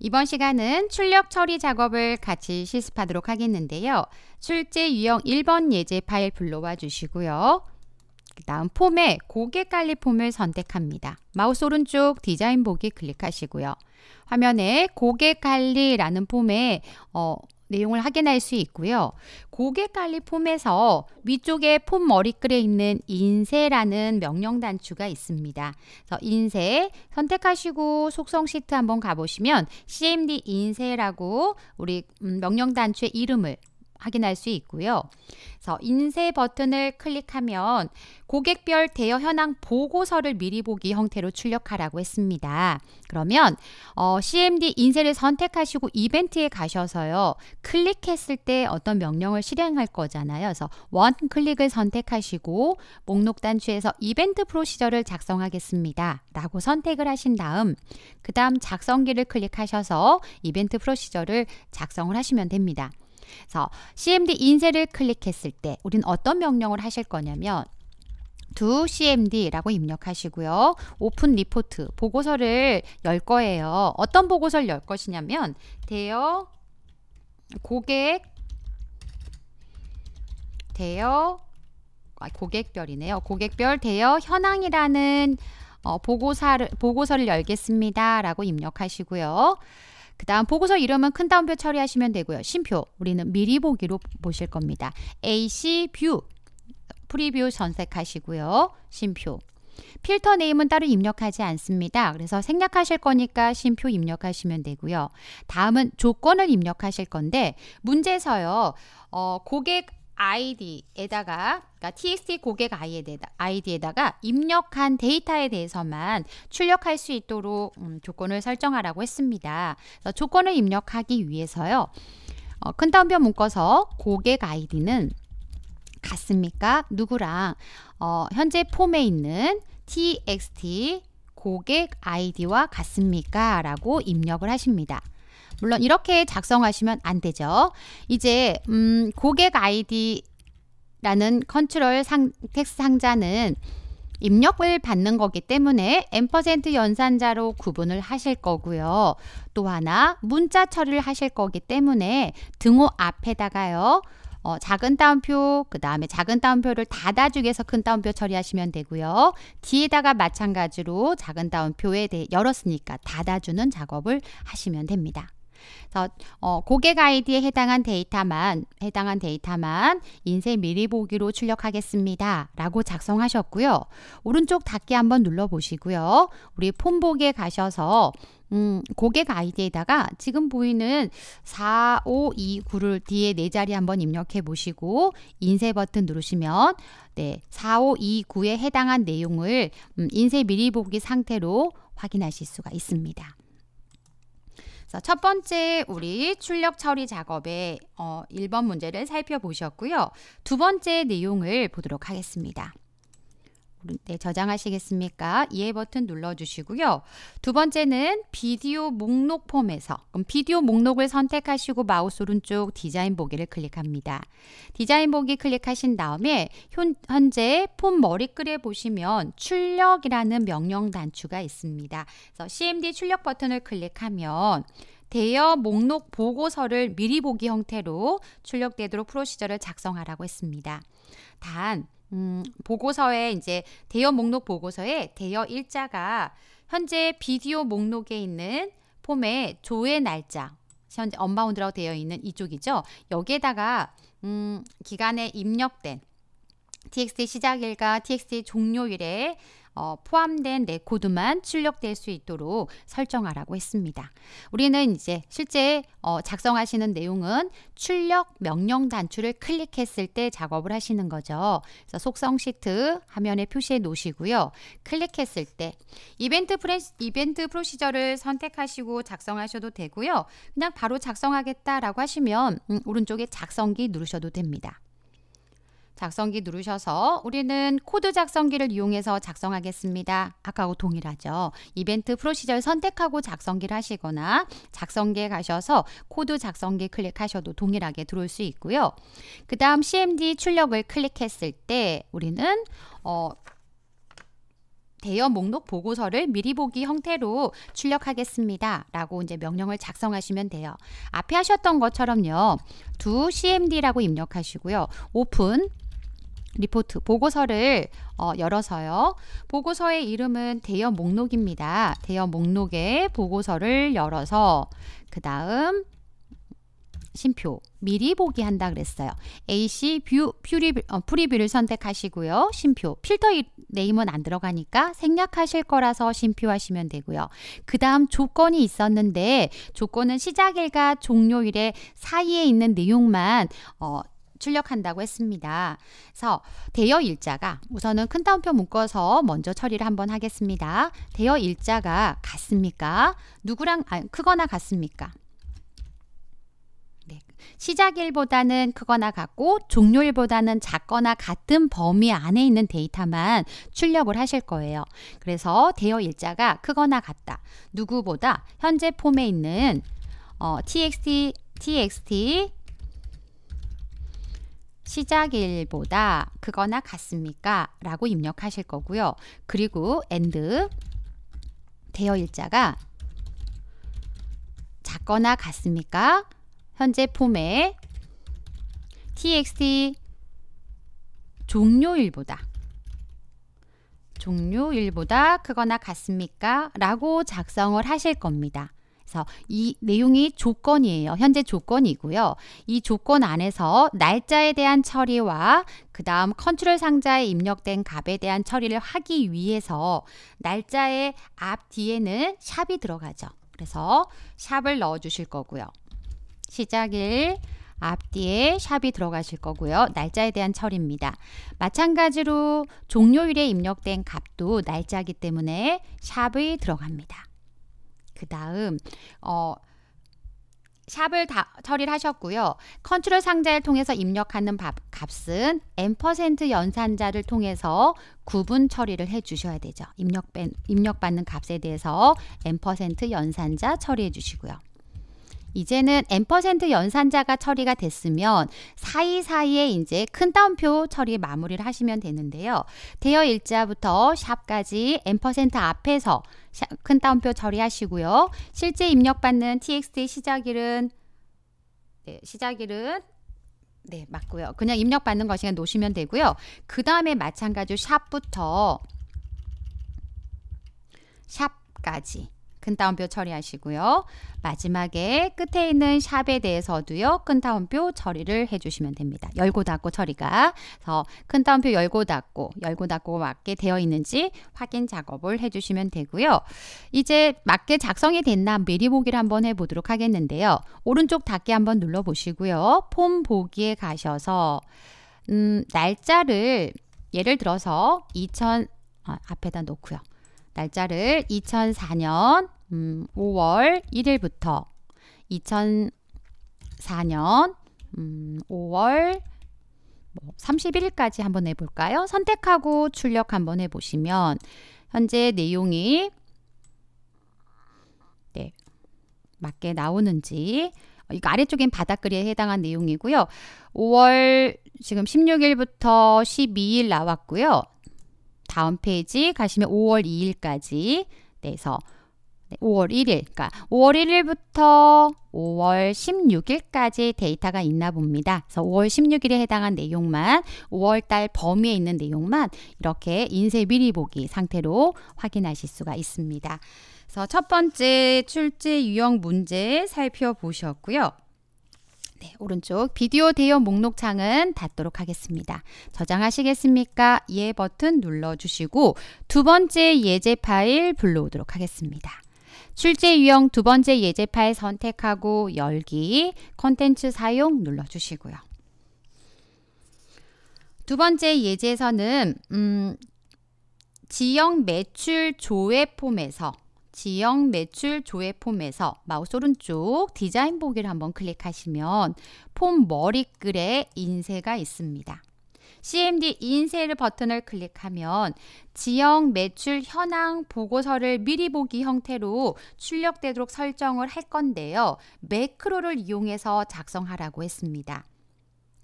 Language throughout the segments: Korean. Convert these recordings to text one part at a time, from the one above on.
이번 시간은 출력 처리 작업을 같이 실습하도록 하겠는데요. 출제 유형 1번 예제 파일 불러와 주시고요. 그 다음 폼에 고객 관리 폼을 선택합니다. 마우스 오른쪽 디자인 보기 클릭하시고요. 화면에 고객 관리라는 폼에 어, 내용을 확인할 수 있고요. 고객관리 폼에서 위쪽에 폼 머리글에 있는 인쇄라는 명령 단추가 있습니다. 그래서 인쇄 선택하시고 속성 시트 한번 가보시면 CMD 인쇄라고 우리 음, 명령 단추의 이름을 확인할 수 있고요. 그래서 인쇄 버튼을 클릭하면 고객별 대여 현황 보고서를 미리 보기 형태로 출력하라고 했습니다. 그러면 어, CMD 인쇄를 선택하시고 이벤트에 가셔서요. 클릭했을 때 어떤 명령을 실행할 거잖아요. 그래서 원 클릭을 선택하시고 목록 단추에서 이벤트 프로시저를 작성하겠습니다. 라고 선택을 하신 다음 그 다음 작성기를 클릭하셔서 이벤트 프로시저를 작성을 하시면 됩니다. 그래서 CMD 인쇄를 클릭했을 때 우리는 어떤 명령을 하실 거냐면 두 cmd라고 입력하시고요. 오픈 리포트 보고서를 열 거예요. 어떤 보고서를 열 것이냐면 대여 고객 대여 아, 고객별이네요. 고객별 대여 현황이라는 어, 보고사를 보고서를 열겠습니다라고 입력하시고요. 그 다음 보고서 이름은 큰 따옴표 처리하시면 되고요. 심표 우리는 미리 보기로 보실 겁니다. AC 뷰 프리뷰 선택하시고요. 심표 필터 네임은 따로 입력하지 않습니다. 그래서 생략하실 거니까 심표 입력하시면 되고요. 다음은 조건을 입력하실 건데 문제에서요. 어, 고객 id에다가 그러니까 txt 고객 id에다가 입력한 데이터에 대해서만 출력할 수 있도록 음, 조건을 설정하라고 했습니다. 조건을 입력하기 위해서요. 어, 큰 따옴표 묶어서 고객 아이디는 같습니까? 누구랑 어, 현재 폼에 있는 txt 고객 아이디와 같습니까? 라고 입력을 하십니다. 물론 이렇게 작성하시면 안 되죠. 이제 음, 고객 아이디라는 컨트롤 상, 텍스 상자는 입력을 받는 거기 때문에 n% 연산자로 구분을 하실 거고요. 또 하나 문자 처리를 하실 거기 때문에 등호 앞에다가요. 어, 작은 따옴표, 그 다음에 작은 따옴표를 닫아주기 위해서 큰 따옴표 처리하시면 되고요. 뒤에다가 마찬가지로 작은 따옴표에 대해 열었으니까 닫아주는 작업을 하시면 됩니다. 그래서 어, 고객 아이디에 해당한 데이터만 해당한 데이터만 인쇄 미리 보기로 출력하겠습니다. 라고 작성하셨고요. 오른쪽 닫기 한번 눌러 보시고요. 우리 폰복에 가셔서 음, 고객 아이디에다가 지금 보이는 4529를 뒤에 네 자리 한번 입력해 보시고 인쇄 버튼 누르시면 네, 4529에 해당한 내용을 음, 인쇄 미리 보기 상태로 확인하실 수가 있습니다. 자, 첫 번째 우리 출력 처리 작업의 어, 1번 문제를 살펴보셨고요. 두 번째 내용을 보도록 하겠습니다. 네, 저장하시겠습니까? 이해 예 버튼 눌러주시고요. 두 번째는 비디오 목록 폼에서 그럼 비디오 목록을 선택하시고 마우스 오른쪽 디자인 보기를 클릭합니다. 디자인 보기 클릭하신 다음에 현재 폼 머리글에 보시면 출력이라는 명령 단추가 있습니다. 그래서 CMD 출력 버튼을 클릭하면 대여 목록 보고서를 미리 보기 형태로 출력되도록 프로시저를 작성하라고 했습니다. 단 음, 보고서에 이제 대여 목록 보고서에 대여 일자가 현재 비디오 목록에 있는 폼의 조회 날짜 현재 언바운드라고 되어 있는 이쪽이죠. 여기에다가 음, 기간에 입력된 txt 시작일과 txt 종료일에 어, 포함된 레코드만 출력될 수 있도록 설정하라고 했습니다. 우리는 이제 실제 어, 작성하시는 내용은 출력 명령 단추를 클릭했을 때 작업을 하시는 거죠. 그래서 속성 시트 화면에 표시해 놓으시고요. 클릭했을 때 이벤트 프레시, 이벤트 프로시저를 선택하시고 작성하셔도 되고요. 그냥 바로 작성하겠다라고 하시면 음, 오른쪽에 작성기 누르셔도 됩니다. 작성기 누르셔서 우리는 코드 작성기를 이용해서 작성하겠습니다. 아까하고 동일하죠. 이벤트 프로시절 선택하고 작성기를 하시거나 작성기에 가셔서 코드 작성기 클릭하셔도 동일하게 들어올 수 있고요. 그 다음 CMD 출력을 클릭했을 때 우리는 어, 대여 목록 보고서를 미리 보기 형태로 출력하겠습니다. 라고 이제 명령을 작성하시면 돼요. 앞에 하셨던 것처럼요. 두 cmd라고 입력하시고요. 오픈 리포트 보고서를 어, 열어서요. 보고서의 이름은 대여 목록입니다. 대여 목록에 보고서를 열어서 그 다음 심표 미리 보기 한다 그랬어요. AC 뷰 퓨리, 어, 프리뷰를 선택하시고요. 심표 필터 네임은 안 들어가니까 생략하실 거라서 심표하시면 되고요. 그 다음 조건이 있었는데 조건은 시작일과 종료일의 사이에 있는 내용만 어, 출력한다고 했습니다. 그래서 대여 일자가 우선은 큰 따옴표 묶어서 먼저 처리를 한번 하겠습니다. 대여 일자가 같습니까? 누구랑 아, 크거나 같습니까? 네. 시작일보다는 크거나 같고 종료일보다는 작거나 같은 범위 안에 있는 데이터만 출력을 하실 거예요. 그래서 대여 일자가 크거나 같다. 누구보다 현재 폼에 있는 어, txt txt 시작일보다 그거나 같습니까? 라고 입력하실 거고요. 그리고 end 대여일자가 작거나 같습니까? 현재 폼에 txt 종료일보다 종료일보다 크거나 같습니까? 라고 작성을 하실 겁니다. 그래서 이 내용이 조건이에요. 현재 조건이고요. 이 조건 안에서 날짜에 대한 처리와 그 다음 컨트롤 상자에 입력된 값에 대한 처리를 하기 위해서 날짜의 앞 뒤에는 샵이 들어가죠. 그래서 샵을 넣어 주실 거고요. 시작일 앞뒤에 샵이 들어가실 거고요. 날짜에 대한 처리입니다. 마찬가지로 종료일에 입력된 값도 날짜이기 때문에 샵이 들어갑니다. 그 다음 어, 샵을 다 처리를 하셨고요. 컨트롤 상자를 통해서 입력하는 밥, 값은 n% 연산자를 통해서 구분 처리를 해 주셔야 되죠. 입력, 입력받는 값에 대해서 n% 연산자 처리해 주시고요. 이제는 n% 연산자가 처리가 됐으면 사이사이에 이제 큰 따옴표 처리 마무리를 하시면 되는데요. 대여 일자부터 샵까지 n% 앞에서 큰 따옴표 처리하시고요. 실제 입력받는 txt 시작일은 네, 시작일은 네, 맞고요. 그냥 입력받는 것이니 놓으시면 되고요. 그 다음에 마찬가지로 샵부터 샵까지 큰 따옴표 처리하시고요. 마지막에 끝에 있는 샵에 대해서도요. 큰 따옴표 처리를 해주시면 됩니다. 열고 닫고 처리가 그래서 큰 따옴표 열고 닫고 열고 닫고 맞게 되어 있는지 확인 작업을 해주시면 되고요. 이제 맞게 작성이 됐나 미리 보기를 한번 해보도록 하겠는데요. 오른쪽 닫기 한번 눌러보시고요. 폼 보기에 가셔서 음, 날짜를 예를 들어서 2000 아, 앞에다 놓고요. 날짜를 2004년 음, 5월 1일부터 2004년 음, 5월 31일까지 뭐 한번 해볼까요? 선택하고 출력 한번 해보시면 현재 내용이 네, 맞게 나오는지 어, 이거 아래쪽엔 바닥글에 해당한 내용이고요. 5월 지금 16일부터 12일 나왔고요. 다음 페이지 가시면 5월 2일까지 내서 네, 5월 1일, 그러니까 5월 1일부터 5월 16일까지 데이터가 있나 봅니다. 그래서 5월 16일에 해당한 내용만, 5월달 범위에 있는 내용만 이렇게 인쇄 미리 보기 상태로 확인하실 수가 있습니다. 그래서 첫 번째 출제 유형 문제 살펴보셨고요. 네, 오른쪽 비디오 대여 목록 창은 닫도록 하겠습니다. 저장하시겠습니까? 예 버튼 눌러주시고 두 번째 예제 파일 불러오도록 하겠습니다. 출제 유형 두 번째 예제 파일 선택하고 열기, 컨텐츠 사용 눌러주시고요. 두 번째 예제에서는 음, 지역 매출 조회 폼에서 지역 매출 조회 폼에서 마우스 오른쪽 디자인 보기를 한번 클릭하시면 폼 머리글에 인쇄가 있습니다. CMD 인쇄를 버튼을 클릭하면 지역 매출 현황 보고서를 미리 보기 형태로 출력되도록 설정을 할 건데요. 매크로를 이용해서 작성하라고 했습니다.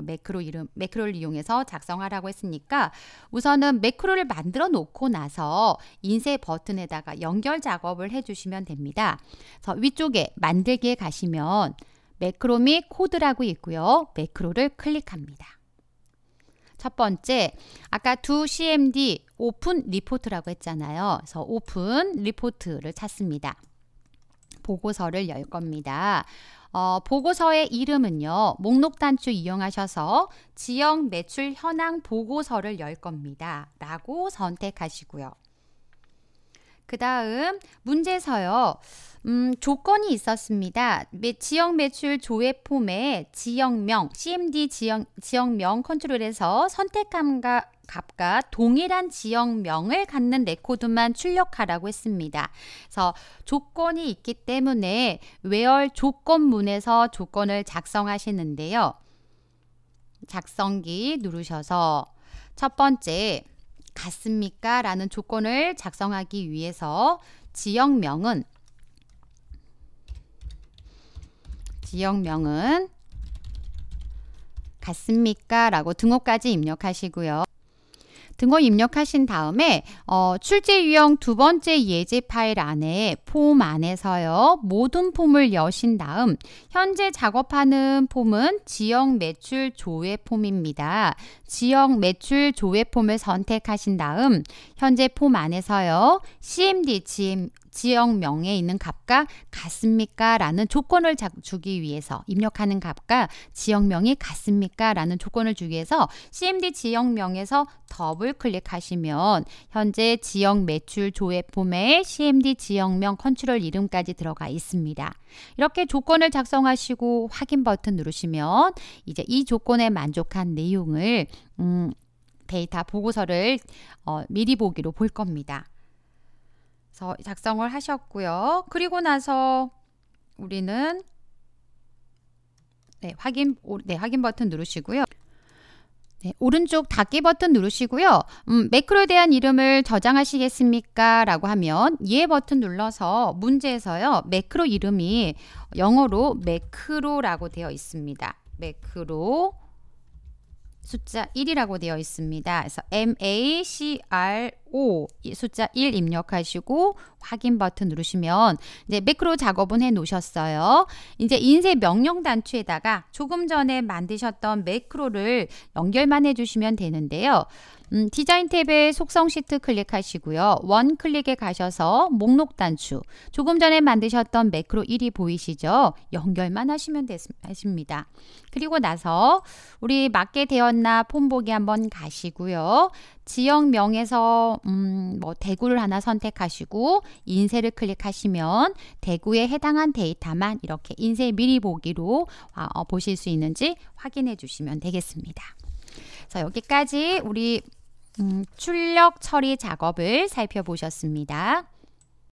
매크로 이름 매크로를 이용해서 작성하라고 했으니까 우선은 매크로를 만들어 놓고 나서 인쇄 버튼에다가 연결 작업을 해주시면 됩니다. 그래서 위쪽에 만들기에 가시면 매크로 및 코드라고 있고요. 매크로를 클릭합니다. 첫 번째, 아까 두 CMD 오픈 리포트라고 했잖아요. 그래서 오픈 리포트를 찾습니다. 보고서를 열 겁니다. 어, 보고서의 이름은요. 목록 단추 이용하셔서 지역 매출 현황 보고서를 열 겁니다. 라고 선택하시고요. 그 다음 문제서요. 음, 조건이 있었습니다. 매, 지역 매출 조회 폼에 지역명, CMD 지역, 지역명 컨트롤에서 선택함과 값과 동일한 지역명을 갖는 레코드만 출력하라고 했습니다. 그래서 조건이 있기 때문에 외열 조건문에서 조건을 작성하시는데요. 작성기 누르셔서 첫 번째 같습니까? 라는 조건을 작성하기 위해서 지역명은 지역명은 같습니까? 라고 등호까지 입력하시고요. 등호 입력하신 다음에 어, 출제 유형 두 번째 예제 파일 안에 폼 안에서요. 모든 폼을 여신 다음 현재 작업하는 폼은 지역 매출 조회 폼입니다. 지역 매출 조회 폼을 선택하신 다음 현재 폼 안에서요. CMD, 지역명에 있는 값과 같습니까? 라는 조건을 주기 위해서 입력하는 값과 지역명이 같습니까? 라는 조건을 주기 위해서 CMD 지역명에서 더블 클릭하시면 현재 지역 매출 조회폼에 CMD 지역명 컨트롤 이름까지 들어가 있습니다. 이렇게 조건을 작성하시고 확인 버튼 누르시면 이제 이 조건에 만족한 내용을 음, 데이터 보고서를 어, 미리 보기로 볼 겁니다. 그래서 작성을 하셨고요. 그리고 나서 우리는 네, 확인 네, 확인 버튼 누르시고요. 네, 오른쪽 닫기 버튼 누르시고요. 음, 매크로에 대한 이름을 저장하시겠습니까? 라고 하면 예 버튼 눌러서 문제에서요. 매크로 이름이 영어로 매크로라고 되어 있습니다. 매크로 숫자 1이라고 되어 있습니다. 그래서 M A C R 5 숫자 1 입력하시고 확인 버튼 누르시면 이제 매크로 작업은 해 놓으셨어요. 이제 인쇄 명령 단추에다가 조금 전에 만드셨던 매크로를 연결만 해 주시면 되는데요. 음, 디자인 탭에 속성 시트 클릭하시고요. 원 클릭에 가셔서 목록 단추 조금 전에 만드셨던 매크로 1이 보이시죠? 연결만 하시면 됩니다. 그리고 나서 우리 맞게 되었나 폼 보기 한번 가시고요. 지역명에서 음, 뭐 대구를 하나 선택하시고 인쇄를 클릭하시면 대구에 해당한 데이터만 이렇게 인쇄 미리 보기로 아, 어, 보실 수 있는지 확인해 주시면 되겠습니다. 자, 여기까지 우리 음, 출력 처리 작업을 살펴보셨습니다.